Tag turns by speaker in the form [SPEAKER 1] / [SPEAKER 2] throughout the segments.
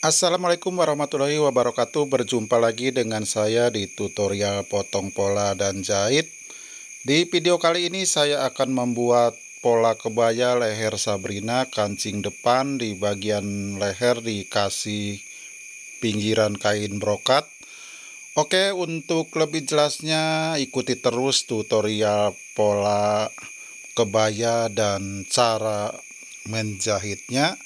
[SPEAKER 1] Assalamualaikum
[SPEAKER 2] warahmatullahi wabarakatuh Berjumpa lagi dengan saya di tutorial potong pola dan jahit Di video kali ini saya akan membuat pola kebaya leher Sabrina Kancing depan di bagian leher dikasih pinggiran kain brokat Oke untuk lebih jelasnya ikuti terus tutorial pola kebaya dan cara menjahitnya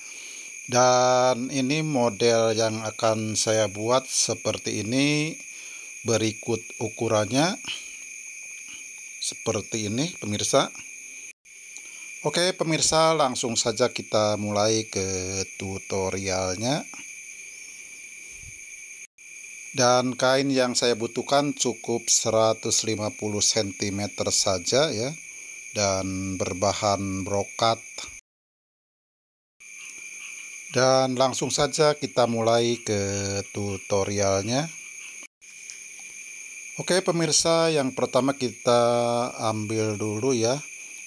[SPEAKER 2] dan ini model yang akan saya buat seperti ini berikut ukurannya seperti ini pemirsa oke pemirsa langsung saja kita mulai ke tutorialnya dan kain yang saya butuhkan cukup 150 cm saja ya dan berbahan brokat dan langsung saja kita mulai ke tutorialnya Oke pemirsa yang pertama kita ambil dulu ya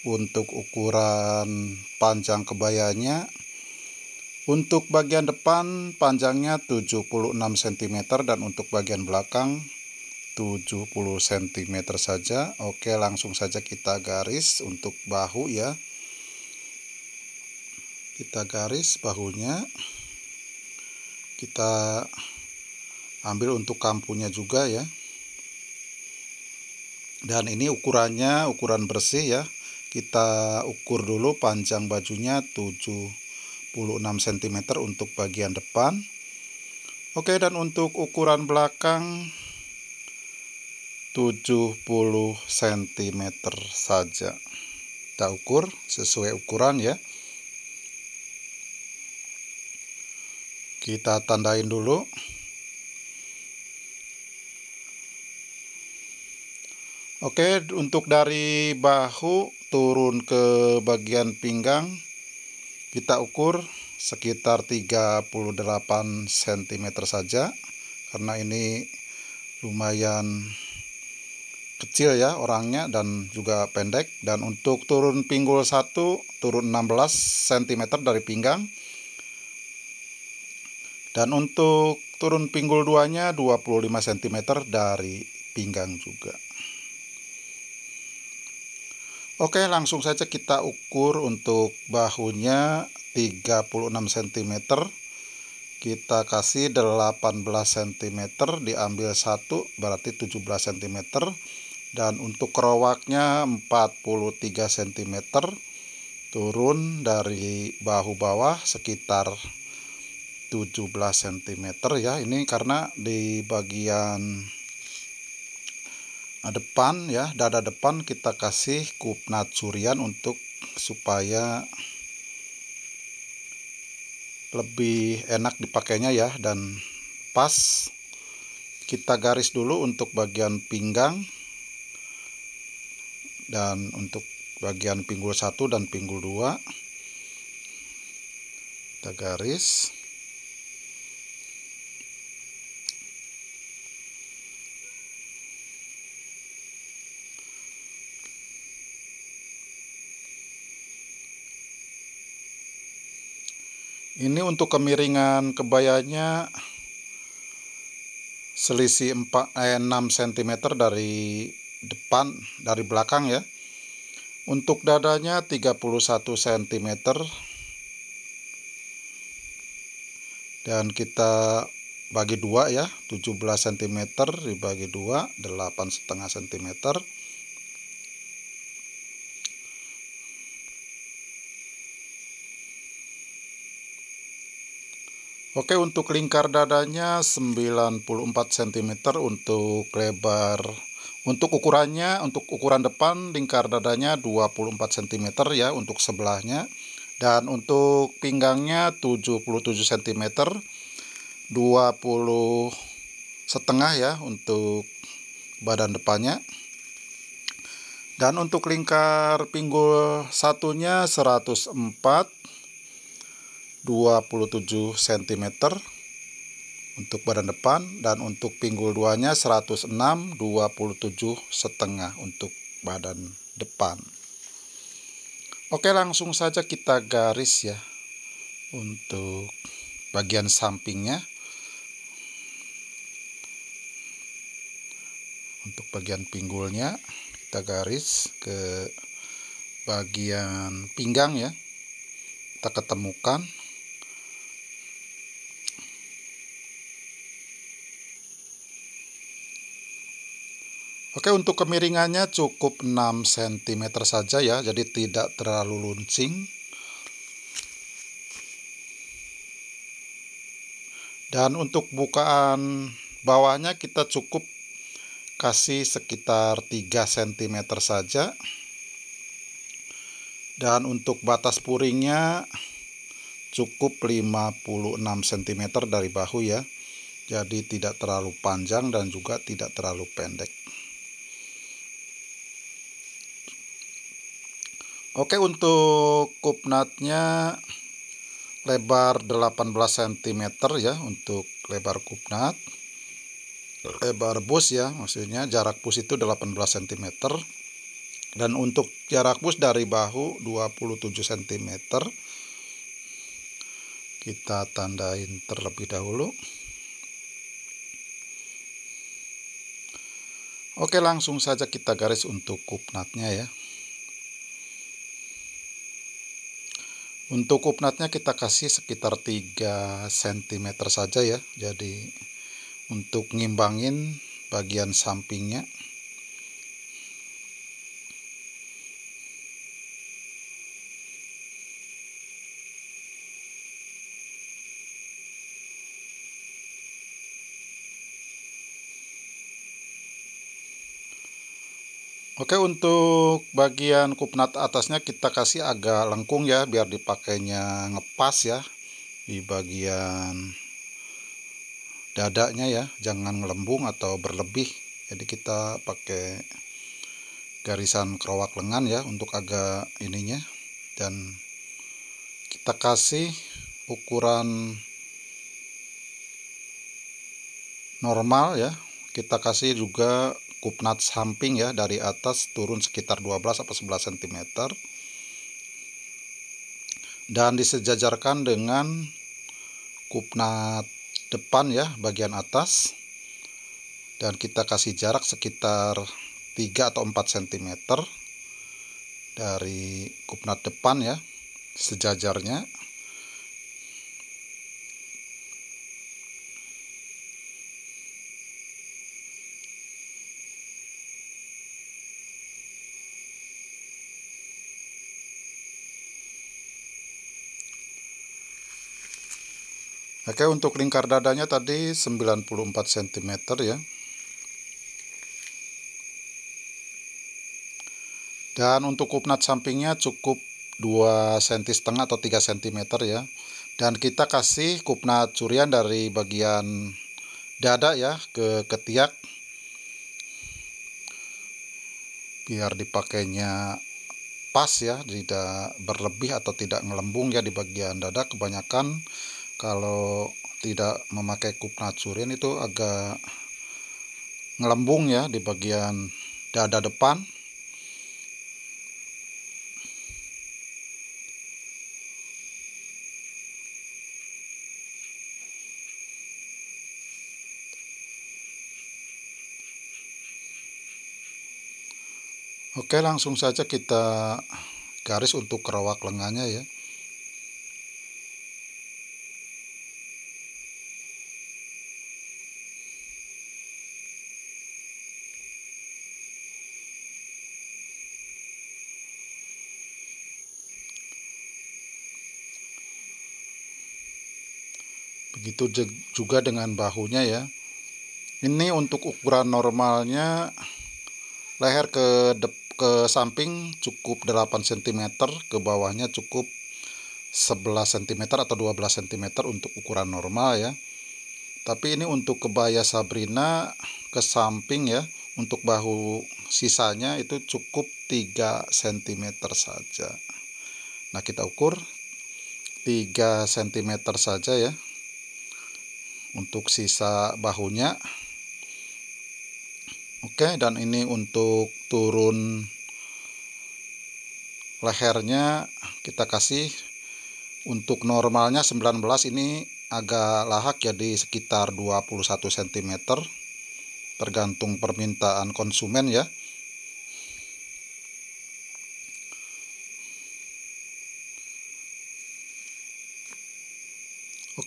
[SPEAKER 2] untuk ukuran panjang kebayanya untuk bagian depan panjangnya 76 cm dan untuk bagian belakang 70 cm saja Oke langsung saja kita garis untuk bahu ya kita garis bahunya kita ambil untuk kampunya juga ya dan ini ukurannya ukuran bersih ya kita ukur dulu panjang bajunya 76 cm untuk bagian depan oke dan untuk ukuran belakang 70 cm saja kita ukur sesuai ukuran ya kita tandain dulu Oke untuk dari bahu turun ke bagian pinggang kita ukur sekitar 38 cm saja karena ini lumayan kecil ya orangnya dan juga pendek dan untuk turun pinggul 1 turun 16 cm dari pinggang dan untuk turun pinggul duanya 25 cm dari pinggang juga. Oke, langsung saja kita ukur untuk bahunya 36 cm. Kita kasih 18 cm, diambil 1 berarti 17 cm. Dan untuk kerowaknya 43 cm turun dari bahu bawah sekitar 17 cm ya ini karena di bagian ah, depan ya dada depan kita kasih kupnat surian untuk supaya lebih enak dipakainya ya dan pas kita garis dulu untuk bagian pinggang dan untuk bagian pinggul satu dan pinggul dua kita garis ini untuk kemiringan kebayanya selisih 4, eh, 6 cm dari depan dari belakang ya untuk dadanya 31 cm dan kita bagi dua ya 17 cm dibagi dua 8 setengah cm Oke untuk lingkar dadanya 94 cm untuk lebar untuk ukurannya untuk ukuran depan lingkar dadanya 24 cm ya untuk sebelahnya dan untuk pinggangnya 77 cm 20 setengah ya untuk badan depannya dan untuk lingkar pinggul satunya 104 27 cm untuk badan depan dan untuk pinggul duanya 106 27 setengah untuk badan depan Oke langsung saja kita garis ya untuk bagian sampingnya untuk bagian pinggulnya kita garis ke bagian pinggang ya kita ketemukan Oke untuk kemiringannya cukup 6 cm saja ya jadi tidak terlalu luncing dan untuk bukaan bawahnya kita cukup kasih sekitar 3 cm saja dan untuk batas puringnya cukup 56 cm dari bahu ya jadi tidak terlalu panjang dan juga tidak terlalu pendek Oke untuk kupnatnya lebar 18 cm ya untuk lebar kupnat lebar bus ya maksudnya jarak bus itu 18 cm dan untuk jarak bus dari bahu 27 cm kita tandain terlebih dahulu Oke langsung saja kita garis untuk kupnatnya ya Untuk kupnatnya kita kasih sekitar 3 cm saja ya. Jadi untuk ngimbangin bagian sampingnya Oke untuk bagian kupnat atasnya kita kasih agak lengkung ya biar dipakainya ngepas ya di bagian dadanya ya jangan ngelembung atau berlebih jadi kita pakai garisan kerowak lengan ya untuk agak ininya dan kita kasih ukuran normal ya kita kasih juga kupnat samping ya dari atas turun sekitar 12 atau 11 cm dan disejajarkan dengan kupnat depan ya bagian atas dan kita kasih jarak sekitar 3 atau 4 cm dari kupnat depan ya sejajarnya Oke untuk lingkar dadanya tadi 94 cm ya dan untuk kupnat sampingnya cukup 2 cm setengah atau 3 cm ya dan kita kasih kupnat curian dari bagian dada ya ke ketiak biar dipakainya pas ya tidak berlebih atau tidak ngelembung ya di bagian dada kebanyakan kalau tidak memakai kup nacurin itu agak ngelembung ya di bagian dada depan Oke langsung saja kita garis untuk kerawak lengannya ya juga dengan bahunya ya ini untuk ukuran normalnya leher ke de ke samping cukup 8 cm ke bawahnya cukup 11 cm atau 12 cm untuk ukuran normal ya tapi ini untuk kebaya Sabrina ke samping ya untuk bahu sisanya itu cukup 3 cm saja nah kita ukur 3 cm saja ya untuk sisa bahunya oke dan ini untuk turun lehernya kita kasih untuk normalnya 19 ini agak lahak jadi ya, sekitar 21 cm tergantung permintaan konsumen ya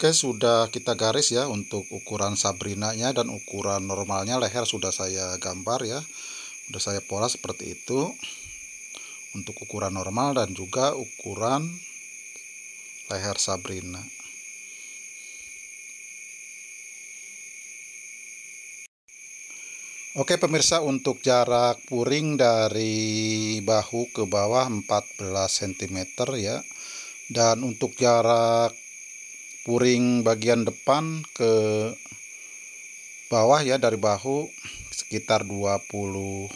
[SPEAKER 2] Oke sudah kita garis ya untuk ukuran sabrinanya dan ukuran normalnya leher sudah saya gambar ya Sudah saya pola seperti itu Untuk ukuran normal dan juga ukuran leher sabrina Oke pemirsa untuk jarak puring dari bahu ke bawah 14 cm ya Dan untuk jarak puring bagian depan ke bawah ya dari bahu sekitar 22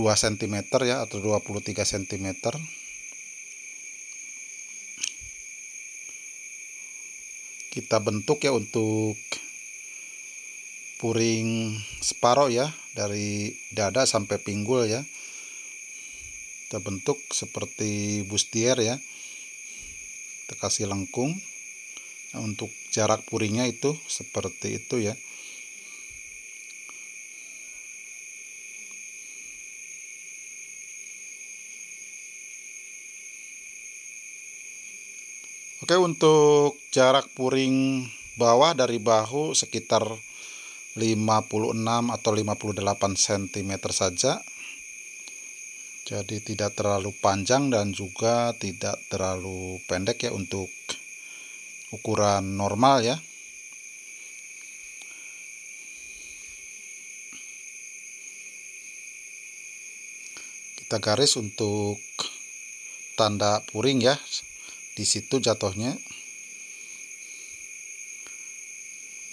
[SPEAKER 2] cm ya atau 23 cm kita bentuk ya untuk puring separoh ya dari dada sampai pinggul ya kita bentuk seperti bustier ya kita kasih lengkung untuk jarak puringnya itu seperti itu ya Oke untuk jarak puring bawah dari bahu sekitar 56 atau 58 cm saja jadi tidak terlalu panjang dan juga tidak terlalu pendek ya untuk ukuran normal ya kita garis untuk tanda puring ya di situ jatuhnya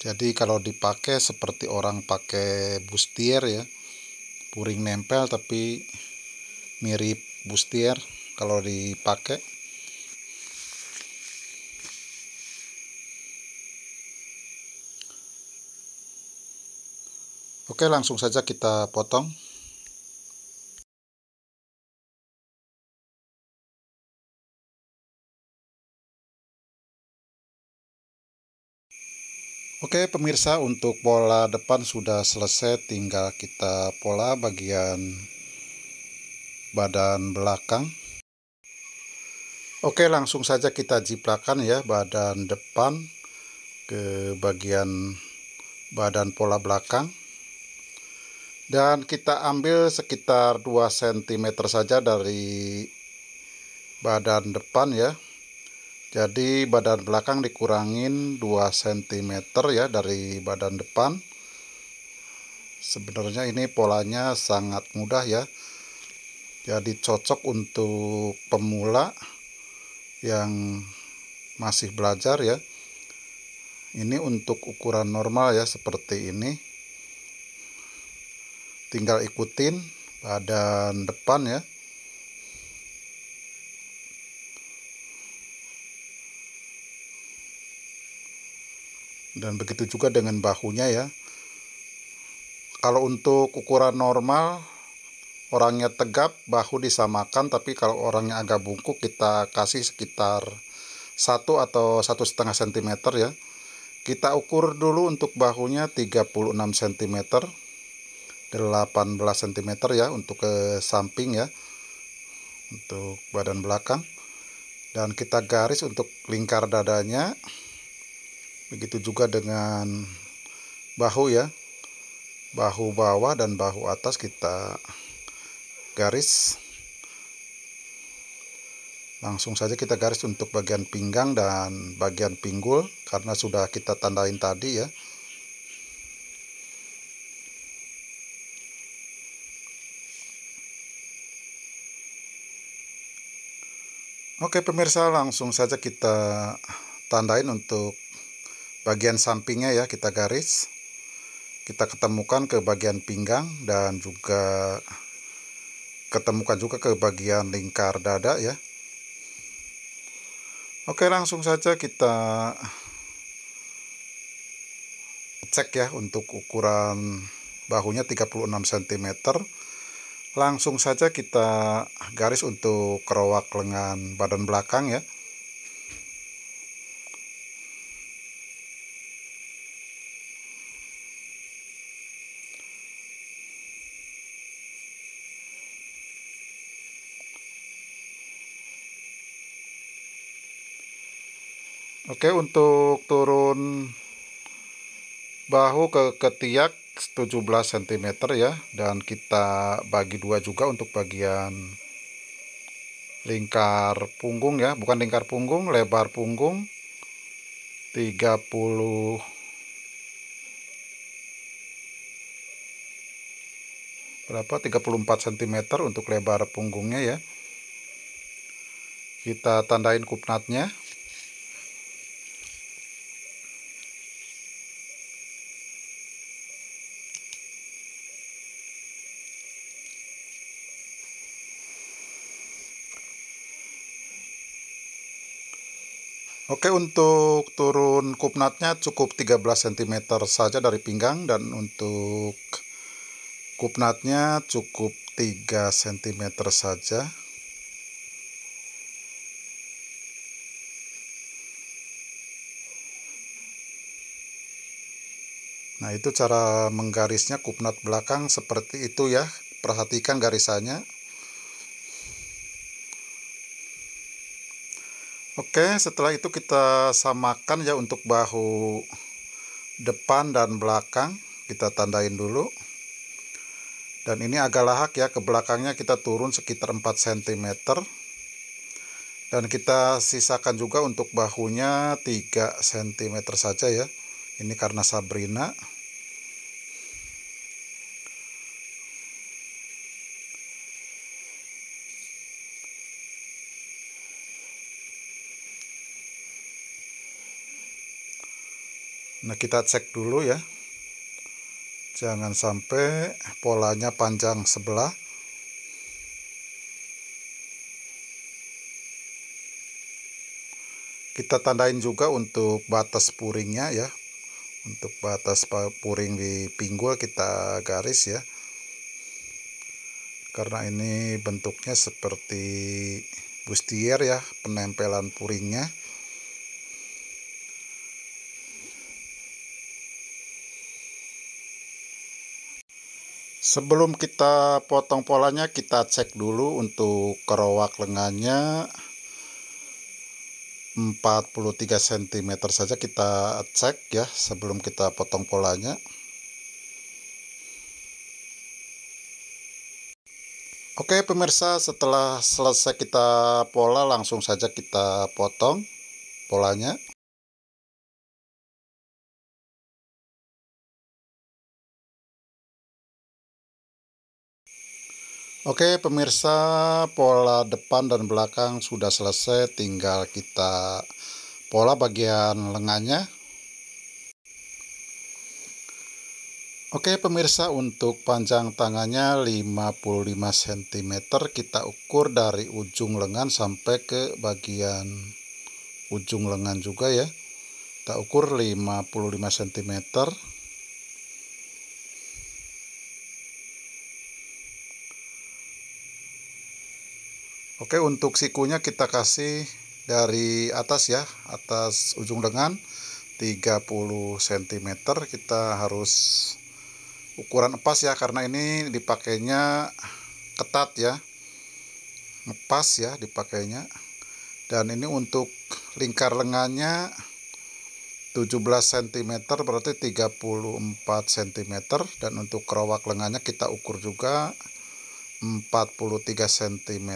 [SPEAKER 2] jadi kalau dipakai seperti orang pakai bustier ya puring nempel tapi mirip bustier kalau dipakai
[SPEAKER 3] Oke, langsung saja kita potong. Oke pemirsa untuk pola depan sudah selesai tinggal kita pola bagian
[SPEAKER 2] badan belakang Oke langsung saja kita jiplakan ya badan depan ke bagian badan pola belakang dan kita ambil sekitar 2 cm saja dari badan depan ya jadi badan belakang dikurangin 2 cm ya dari badan depan sebenarnya ini polanya sangat mudah ya jadi cocok untuk pemula yang masih belajar ya ini untuk ukuran normal ya seperti ini tinggal ikutin badan depan ya dan begitu juga dengan bahunya ya kalau untuk ukuran normal orangnya tegap bahu disamakan tapi kalau orangnya agak bungkuk kita kasih sekitar satu atau satu setengah cm ya kita ukur dulu untuk bahunya 36 cm 18 cm ya untuk ke samping ya untuk badan belakang dan kita garis untuk lingkar dadanya begitu juga dengan bahu ya bahu bawah dan bahu atas kita garis langsung saja kita garis untuk bagian pinggang dan bagian pinggul karena sudah kita tandain tadi ya Oke pemirsa langsung saja kita tandain untuk bagian sampingnya ya kita garis kita ketemukan ke bagian pinggang dan juga ketemukan juga ke bagian lingkar dada ya Oke langsung saja kita cek ya untuk ukuran bahunya 36 cm langsung saja kita garis untuk kerowak lengan badan belakang ya Oke untuk turun bahu ke ketiak 17 cm ya dan kita bagi dua juga untuk bagian lingkar punggung ya bukan lingkar punggung lebar punggung 30 berapa 34 cm untuk lebar punggungnya ya kita tandain kupnatnya Oke untuk turun kupnatnya cukup 13 cm saja dari pinggang dan untuk kupnatnya cukup 3 cm saja Nah itu cara menggarisnya kupnat belakang seperti itu ya perhatikan garisannya Oke setelah itu kita samakan ya untuk bahu depan dan belakang kita tandain dulu dan ini agak lahak ya ke belakangnya kita turun sekitar 4 cm dan kita sisakan juga untuk bahunya 3 cm saja ya ini karena Sabrina Nah kita cek dulu ya. Jangan sampai polanya panjang sebelah. Kita tandain juga untuk batas puringnya ya. Untuk batas puring di pinggul kita garis ya. Karena ini bentuknya seperti bustier ya, penempelan puringnya. Sebelum kita potong polanya, kita cek dulu untuk kerowak lengannya 43 cm saja kita cek ya sebelum kita potong polanya.
[SPEAKER 3] Oke pemirsa, setelah selesai kita pola langsung saja kita
[SPEAKER 1] potong polanya.
[SPEAKER 3] Oke pemirsa pola depan dan belakang sudah selesai tinggal
[SPEAKER 2] kita pola bagian lengannya Oke pemirsa untuk panjang tangannya 55 cm kita ukur dari ujung lengan sampai ke bagian ujung lengan juga ya kita ukur 55 cm Oke untuk sikunya kita kasih dari atas ya atas ujung lengan 30 cm kita harus ukuran pas ya karena ini dipakainya ketat ya ngepas ya dipakainya dan ini untuk lingkar lengannya 17 cm berarti 34 cm dan untuk kerowak lengannya kita ukur juga 43 cm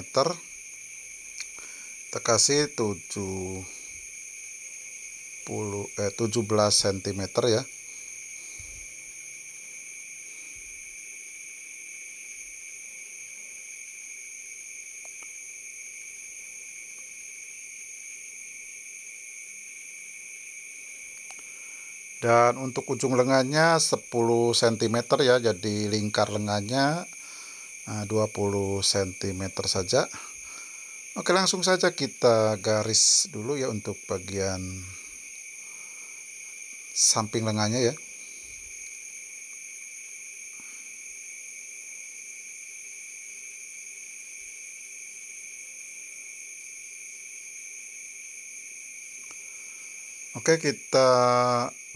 [SPEAKER 2] kita kasih 70 eh, 17 cm ya dan untuk ujung lengannya 10 cm ya jadi lingkar lengannya 20 eh, cm saja Oke langsung saja kita garis dulu ya untuk bagian samping lengannya ya Oke kita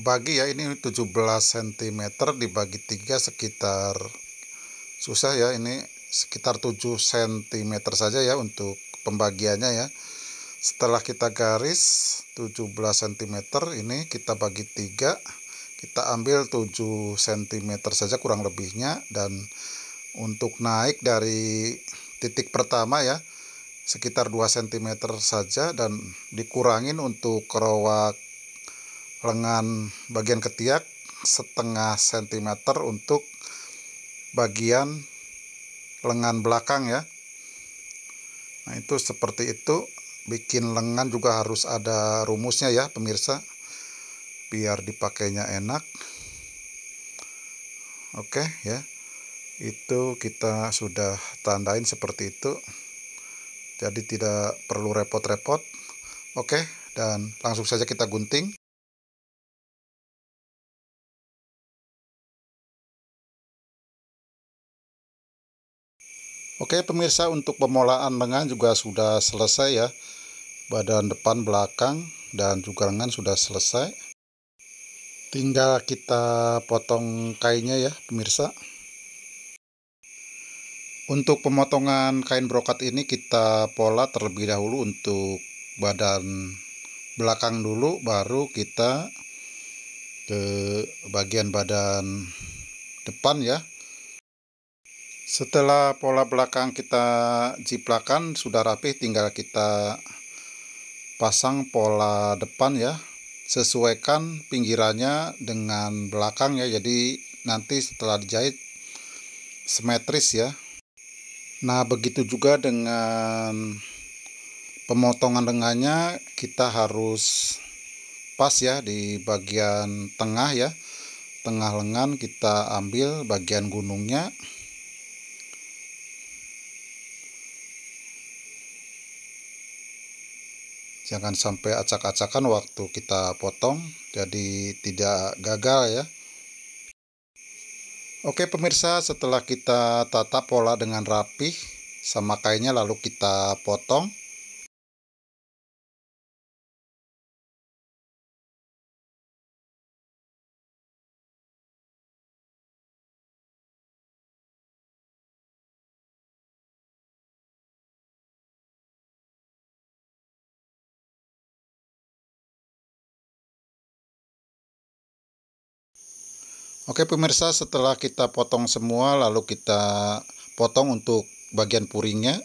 [SPEAKER 2] bagi ya ini 17 cm dibagi 3 sekitar susah ya ini sekitar 7 cm saja ya untuk pembagiannya ya setelah kita garis 17 cm ini kita bagi tiga kita ambil 7 cm saja kurang lebihnya dan untuk naik dari titik pertama ya sekitar 2 cm saja dan dikurangin untuk kerowak lengan bagian ketiak setengah cm untuk bagian lengan belakang ya Nah itu seperti itu bikin lengan juga harus ada rumusnya ya pemirsa biar dipakainya enak oke ya itu kita sudah tandain seperti itu jadi tidak perlu repot-repot
[SPEAKER 1] oke dan langsung saja kita gunting
[SPEAKER 3] Oke pemirsa untuk pemolaan lengan juga sudah selesai ya badan
[SPEAKER 2] depan belakang dan juga lengan sudah selesai tinggal kita potong kainnya ya pemirsa untuk pemotongan kain brokat ini kita pola terlebih dahulu untuk badan belakang dulu baru kita ke bagian badan depan ya setelah pola belakang kita jiplakan sudah rapih tinggal kita pasang pola depan ya sesuaikan pinggirannya dengan belakang ya jadi nanti setelah dijahit simetris ya nah begitu juga dengan pemotongan lengannya kita harus pas ya di bagian tengah ya tengah lengan kita ambil bagian gunungnya jangan sampai acak-acakan waktu kita potong jadi tidak gagal ya Oke pemirsa setelah kita tata pola dengan
[SPEAKER 1] rapih sama kainnya lalu kita potong
[SPEAKER 3] Oke pemirsa setelah kita potong semua lalu kita potong untuk
[SPEAKER 2] bagian puringnya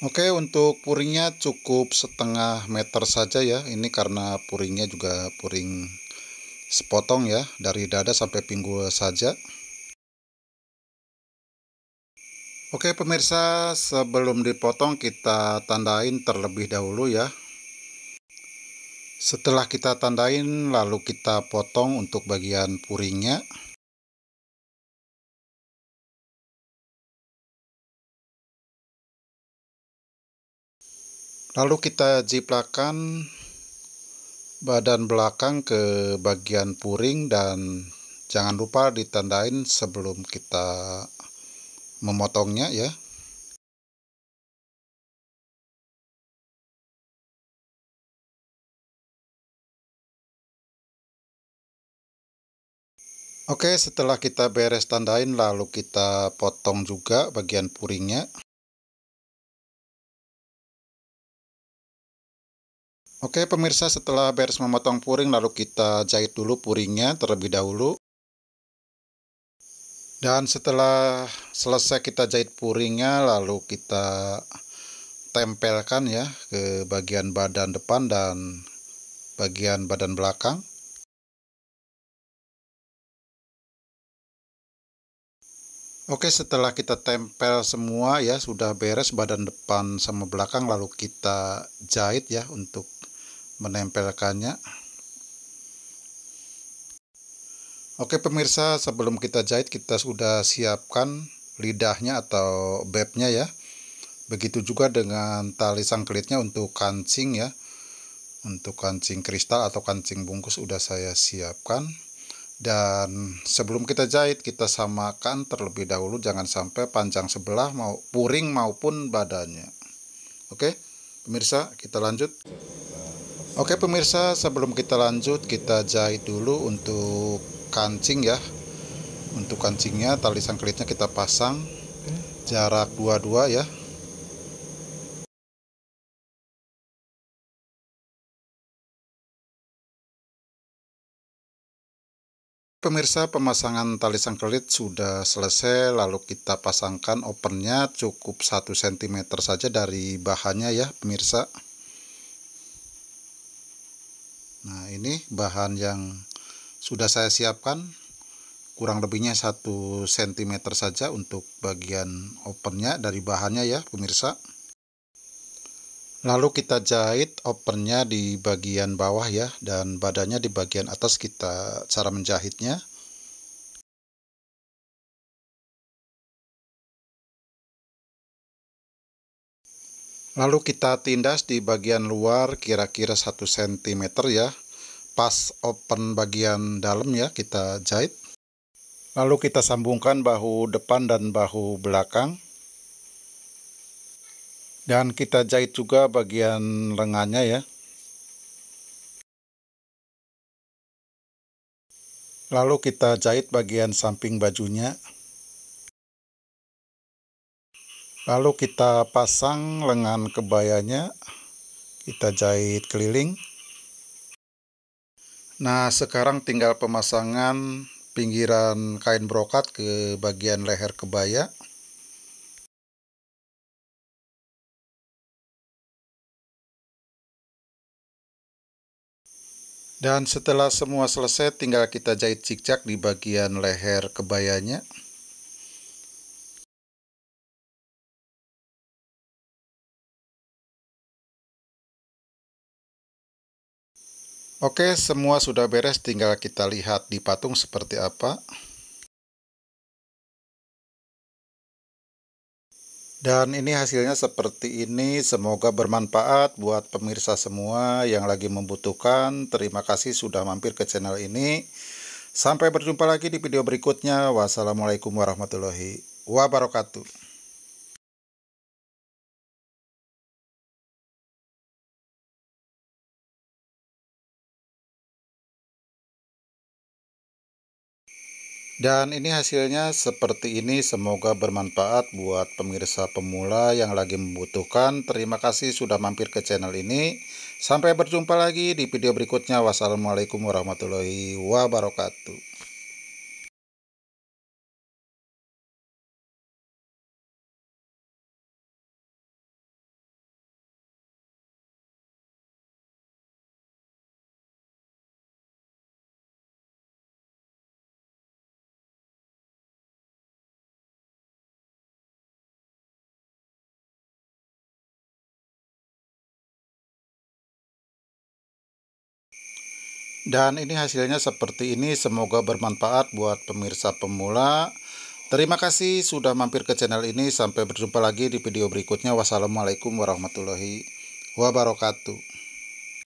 [SPEAKER 2] Oke untuk puringnya cukup setengah meter saja ya ini karena puringnya juga puring sepotong ya dari dada sampai pinggul saja Oke pemirsa sebelum dipotong kita tandain terlebih dahulu ya
[SPEAKER 3] setelah kita tandain lalu kita potong untuk bagian
[SPEAKER 1] puringnya. Lalu kita
[SPEAKER 3] jiplakan badan belakang ke bagian puring dan jangan lupa ditandain sebelum kita memotongnya
[SPEAKER 1] ya. Oke setelah kita beres tandain lalu kita potong juga bagian
[SPEAKER 3] puringnya. Oke pemirsa setelah beres memotong puring lalu kita jahit dulu puringnya terlebih
[SPEAKER 2] dahulu. Dan setelah selesai kita jahit puringnya lalu kita tempelkan ya ke bagian badan
[SPEAKER 3] depan dan bagian badan belakang. Oke setelah kita tempel
[SPEAKER 2] semua ya sudah beres badan depan sama belakang lalu kita jahit ya untuk menempelkannya Oke pemirsa sebelum kita jahit kita sudah siapkan lidahnya atau bebnya ya begitu juga dengan tali sangkelitnya untuk kancing ya untuk kancing kristal atau kancing bungkus sudah saya siapkan dan sebelum kita jahit kita samakan terlebih dahulu jangan sampai panjang sebelah mau puring maupun badannya oke pemirsa kita lanjut oke pemirsa sebelum kita lanjut kita jahit dulu untuk kancing ya untuk kancingnya tali sangklitnya kita pasang
[SPEAKER 1] jarak dua-dua ya Pemirsa pemasangan tali sangkelit sudah selesai lalu kita pasangkan
[SPEAKER 2] opennya cukup 1 cm saja dari bahannya ya pemirsa Nah ini bahan yang sudah saya siapkan kurang lebihnya 1 cm saja untuk bagian opennya dari bahannya ya pemirsa Lalu kita jahit
[SPEAKER 3] opennya di bagian bawah ya dan badannya di bagian atas kita cara menjahitnya.
[SPEAKER 1] Lalu kita tindas di bagian luar
[SPEAKER 2] kira-kira 1 cm ya. Pas open bagian dalam ya kita jahit. Lalu kita sambungkan bahu depan dan bahu belakang dan kita jahit juga bagian lengannya ya
[SPEAKER 3] lalu kita jahit bagian samping bajunya
[SPEAKER 2] lalu kita pasang lengan kebayanya kita jahit keliling nah sekarang tinggal pemasangan
[SPEAKER 1] pinggiran kain brokat ke bagian leher kebaya Dan setelah semua selesai tinggal kita jahit cicak di bagian leher kebayanya. Oke, semua sudah beres tinggal kita lihat di patung
[SPEAKER 3] seperti apa. Dan ini hasilnya seperti ini. Semoga bermanfaat buat pemirsa
[SPEAKER 2] semua yang lagi membutuhkan. Terima kasih sudah mampir ke channel ini. Sampai
[SPEAKER 3] berjumpa lagi di video berikutnya. Wassalamualaikum warahmatullahi wabarakatuh.
[SPEAKER 1] Dan ini hasilnya seperti ini, semoga bermanfaat buat
[SPEAKER 2] pemirsa pemula yang lagi membutuhkan. Terima kasih sudah mampir ke channel ini.
[SPEAKER 3] Sampai berjumpa lagi di video berikutnya. Wassalamualaikum warahmatullahi wabarakatuh.
[SPEAKER 1] Dan ini hasilnya seperti ini, semoga
[SPEAKER 2] bermanfaat buat pemirsa pemula. Terima kasih sudah mampir ke channel ini, sampai
[SPEAKER 3] berjumpa lagi di video berikutnya. Wassalamualaikum warahmatullahi wabarakatuh.